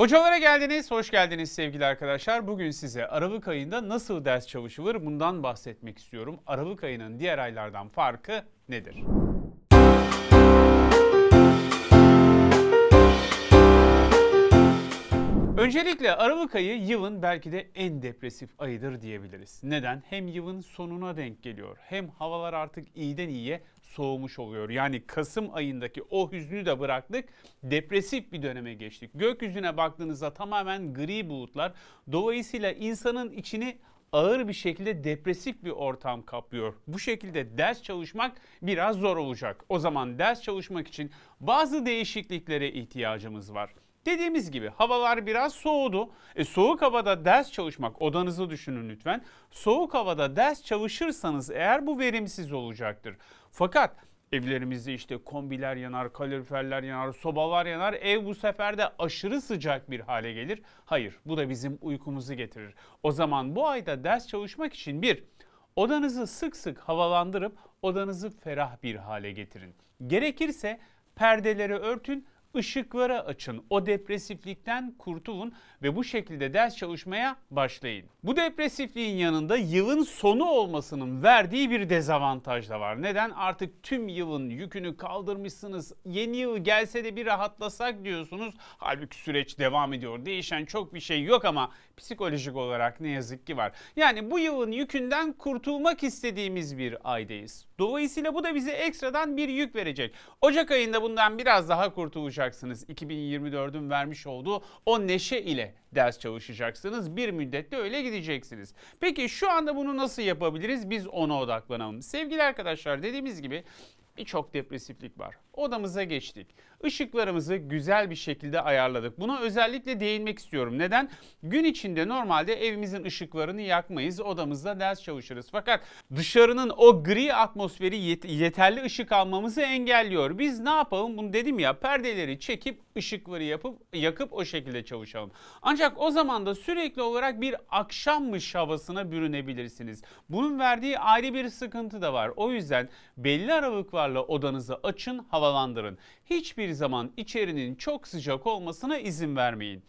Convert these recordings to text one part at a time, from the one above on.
Hocalara geldiniz, hoş geldiniz sevgili arkadaşlar. Bugün size Aralık ayında nasıl ders çalışılır bundan bahsetmek istiyorum. Aralık ayının diğer aylardan farkı nedir? Öncelikle Aralık ayı yılın belki de en depresif ayıdır diyebiliriz. Neden? Hem yılın sonuna denk geliyor hem havalar artık iyiden iyiye soğumuş oluyor. Yani Kasım ayındaki o hüznü de bıraktık depresif bir döneme geçtik. Gökyüzüne baktığınızda tamamen gri bulutlar dolayısıyla insanın içini ağır bir şekilde depresif bir ortam kaplıyor. Bu şekilde ders çalışmak biraz zor olacak. O zaman ders çalışmak için bazı değişikliklere ihtiyacımız var. Dediğimiz gibi havalar biraz soğudu. E, soğuk havada ders çalışmak odanızı düşünün lütfen. Soğuk havada ders çalışırsanız eğer bu verimsiz olacaktır. Fakat evlerimizde işte kombiler yanar, kaloriferler yanar, sobalar yanar. Ev bu sefer de aşırı sıcak bir hale gelir. Hayır bu da bizim uykumuzu getirir. O zaman bu ayda ders çalışmak için bir odanızı sık sık havalandırıp odanızı ferah bir hale getirin. Gerekirse perdeleri örtün Işıkları açın. O depresiflikten kurtulun ve bu şekilde ders çalışmaya başlayın. Bu depresifliğin yanında yılın sonu olmasının verdiği bir dezavantaj da var. Neden? Artık tüm yılın yükünü kaldırmışsınız. Yeni yıl gelse de bir rahatlasak diyorsunuz. Halbuki süreç devam ediyor. Değişen çok bir şey yok ama psikolojik olarak ne yazık ki var. Yani bu yılın yükünden kurtulmak istediğimiz bir aydayız. Dolayısıyla bu da bize ekstradan bir yük verecek. Ocak ayında bundan biraz daha kurtulacağız çalışacaksınız. 2024'ün vermiş olduğu o neşe ile ders çalışacaksınız. Bir müddette öyle gideceksiniz. Peki şu anda bunu nasıl yapabiliriz? Biz ona odaklanalım. Sevgili arkadaşlar dediğimiz gibi birçok depresiflik var. Odamıza geçtik. Işıklarımızı güzel bir şekilde ayarladık. Buna özellikle değinmek istiyorum. Neden? Gün içinde normalde evimizin ışıklarını yakmayız. Odamızda ders çalışırız. Fakat dışarının o gri atmosferi yet yeterli ışık almamızı engelliyor. Biz ne yapalım? Bunu dedim ya perdeleri çekip ışıkları yapıp yakıp o şekilde çalışalım. Ancak o zaman da sürekli olarak bir akşammış havasına bürünebilirsiniz. Bunun verdiği ayrı bir sıkıntı da var. O yüzden belli aralıklarla ışıklarla odanızı açın, havalandırın. Hiçbir zaman içerinin çok sıcak olmasına izin vermeyin.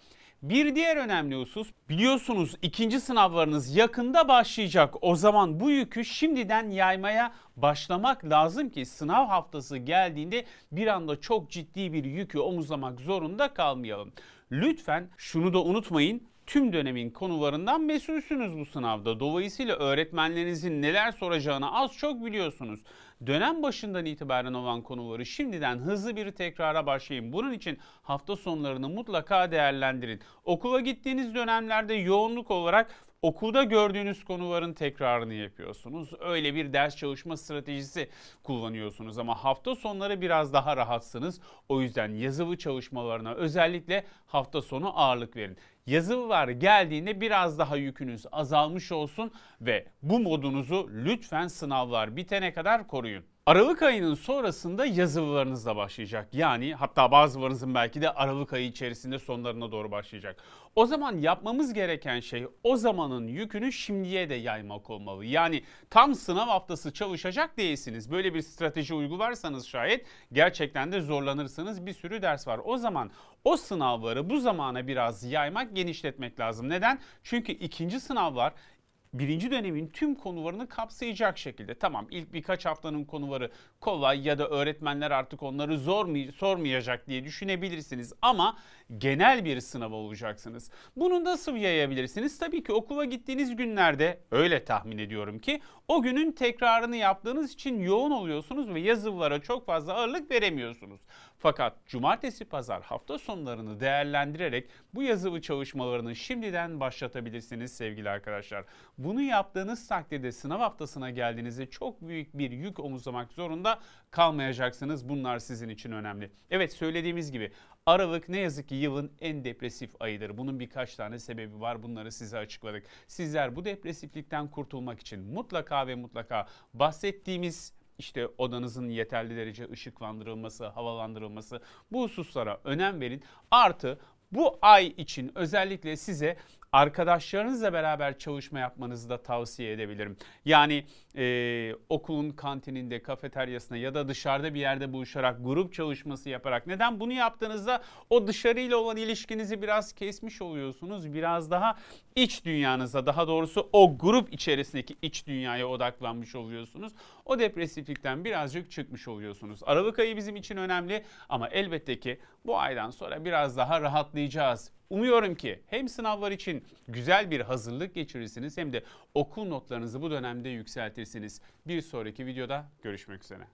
Bir diğer önemli husus biliyorsunuz ikinci sınavlarınız yakında başlayacak. O zaman bu yükü şimdiden yaymaya başlamak lazım ki sınav haftası geldiğinde bir anda çok ciddi bir yükü omuzlamak zorunda kalmayalım. Lütfen şunu da unutmayın tüm dönemin konularından mesulsünüz bu sınavda. Dolayısıyla öğretmenlerinizin neler soracağını az çok biliyorsunuz. Dönem başından itibaren olan konuları şimdiden hızlı bir tekrara başlayın. Bunun için hafta sonlarını mutlaka değerlendirin. Okula gittiğiniz dönemlerde yoğunluk olarak okulda gördüğünüz konuların tekrarını yapıyorsunuz. Öyle bir ders çalışma stratejisi kullanıyorsunuz ama hafta sonları biraz daha rahatsınız. O yüzden yazılı çalışmalarına özellikle hafta sonu ağırlık verin var geldiğinde biraz daha yükünüz azalmış olsun ve bu modunuzu lütfen sınavlar bitene kadar koruyun. Aralık ayının sonrasında yazılılarınızla başlayacak. Yani hatta bazılarınızın belki de Aralık ayı içerisinde sonlarına doğru başlayacak. O zaman yapmamız gereken şey o zamanın yükünü şimdiye de yaymak olmalı. Yani tam sınav haftası çalışacak değilsiniz. Böyle bir strateji uygularsanız şayet gerçekten de zorlanırsanız Bir sürü ders var. O zaman o sınavları bu zamana biraz yaymak, genişletmek lazım. Neden? Çünkü ikinci sınav var birinci dönemin tüm konularını kapsayacak şekilde. Tamam ilk birkaç haftanın konuları kolay ya da öğretmenler artık onları zor sormayacak diye düşünebilirsiniz ama genel bir sınav olacaksınız. Bunu nasıl yayabilirsiniz? Tabii ki okula gittiğiniz günlerde öyle tahmin ediyorum ki o günün tekrarını yaptığınız için yoğun oluyorsunuz ve yazılara çok fazla ağırlık veremiyorsunuz. Fakat cumartesi pazar hafta sonlarını değerlendirerek bu yazılı çalışmalarını şimdiden başlatabilirsiniz sevgili arkadaşlar. Bunu yaptığınız takdirde sınav haftasına geldiğinizde çok büyük bir yük omuzlamak zorunda kalmayacaksınız. Bunlar sizin için önemli. Evet söylediğimiz gibi Aralık ne yazık ki yılın en depresif ayıdır. Bunun birkaç tane sebebi var. Bunları size açıkladık. Sizler bu depresiflikten kurtulmak için mutlaka ve mutlaka bahsettiğimiz işte odanızın yeterli derece ışıklandırılması, havalandırılması bu hususlara önem verin. Artı bu ay için özellikle size arkadaşlarınızla beraber çalışma yapmanızı da tavsiye edebilirim. Yani e, okulun kantininde, kafeteryasında ya da dışarıda bir yerde buluşarak, grup çalışması yaparak. Neden? Bunu yaptığınızda o dışarıyla olan ilişkinizi biraz kesmiş oluyorsunuz. Biraz daha iç dünyanıza, daha doğrusu o grup içerisindeki iç dünyaya odaklanmış oluyorsunuz. O depresiflikten birazcık çıkmış oluyorsunuz. Aralık ayı bizim için önemli ama elbette ki bu aydan sonra biraz daha rahatlayacağız Umuyorum ki hem sınavlar için güzel bir hazırlık geçirirsiniz hem de okul notlarınızı bu dönemde yükseltirsiniz. Bir sonraki videoda görüşmek üzere.